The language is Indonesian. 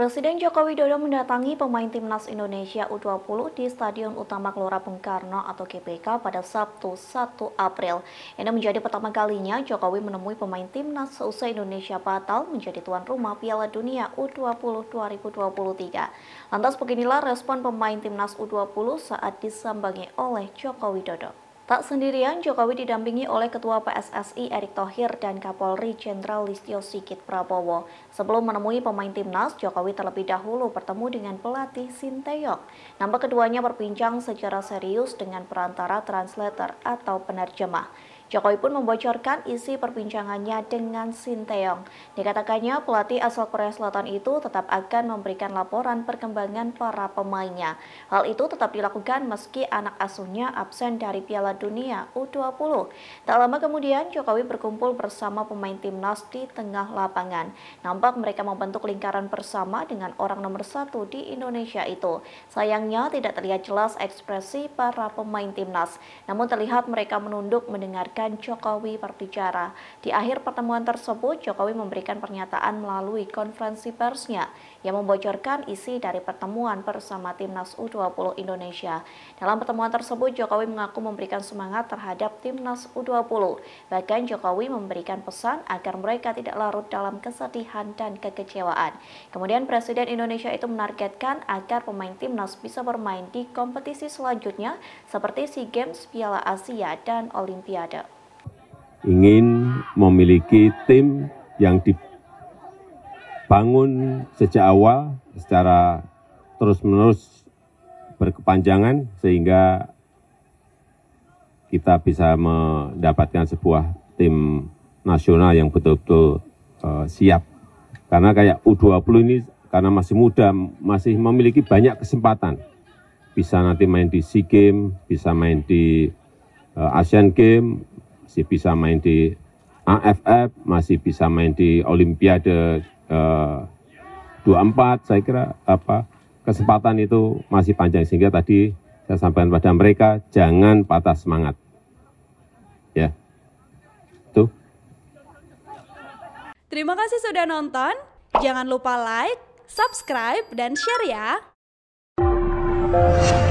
Presiden Joko Widodo mendatangi pemain timnas Indonesia U20 di Stadion Utama Gelora Bung Karno atau GBK pada Sabtu 1 April. Ini menjadi pertama kalinya Jokowi menemui pemain timnas seusai Indonesia batal menjadi tuan rumah Piala Dunia U20 2023. Lantas beginilah respon pemain timnas U20 saat disambangi oleh Joko Widodo. Tak sendirian, Jokowi didampingi oleh Ketua PSSI Erick Thohir dan Kapolri Jenderal Listio Sigit Prabowo. Sebelum menemui pemain timnas, Jokowi terlebih dahulu bertemu dengan pelatih Sinteyok. Nampak keduanya berbincang secara serius dengan perantara translator atau penerjemah. Jokowi pun membocorkan isi perbincangannya dengan Sinteyong. Dikatakannya pelatih asal Korea Selatan itu tetap akan memberikan laporan perkembangan para pemainnya. Hal itu tetap dilakukan meski anak asuhnya absen dari Piala Dunia U20. Tak lama kemudian Jokowi berkumpul bersama pemain timnas di tengah lapangan. Nampak mereka membentuk lingkaran bersama dengan orang nomor satu di Indonesia itu. Sayangnya tidak terlihat jelas ekspresi para pemain timnas, namun terlihat mereka menunduk mendengarkan dan Jokowi berbicara. Di akhir pertemuan tersebut, Jokowi memberikan pernyataan melalui konferensi persnya yang membocorkan isi dari pertemuan bersama Timnas U20 Indonesia. Dalam pertemuan tersebut, Jokowi mengaku memberikan semangat terhadap Timnas U20. Bahkan Jokowi memberikan pesan agar mereka tidak larut dalam kesedihan dan kekecewaan. Kemudian Presiden Indonesia itu menargetkan agar pemain Timnas bisa bermain di kompetisi selanjutnya seperti SEA Games, Piala Asia, dan Olimpiade ingin memiliki tim yang dibangun sejak awal secara terus-menerus berkepanjangan sehingga kita bisa mendapatkan sebuah tim nasional yang betul-betul uh, siap. Karena kayak U20 ini karena masih muda, masih memiliki banyak kesempatan. Bisa nanti main di SEA Games, bisa main di uh, Asian Games, masih bisa main di AFF, masih bisa main di Olimpiade eh, 24, saya kira apa kesempatan itu masih panjang sehingga tadi saya sampaikan pada mereka jangan patah semangat. Ya. Tuh. Terima kasih sudah nonton. Jangan lupa like, subscribe dan share ya.